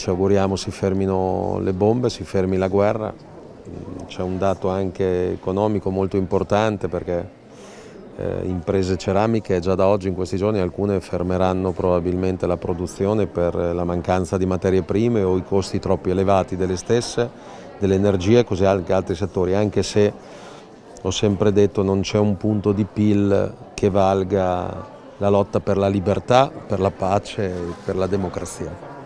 Ci auguriamo si fermino le bombe, si fermi la guerra. C'è un dato anche economico molto importante perché eh, imprese ceramiche già da oggi in questi giorni alcune fermeranno probabilmente la produzione per la mancanza di materie prime o i costi troppo elevati delle stesse, dell'energia e così anche altri settori, anche se ho sempre detto non c'è un punto di PIL che valga la lotta per la libertà, per la pace e per la democrazia.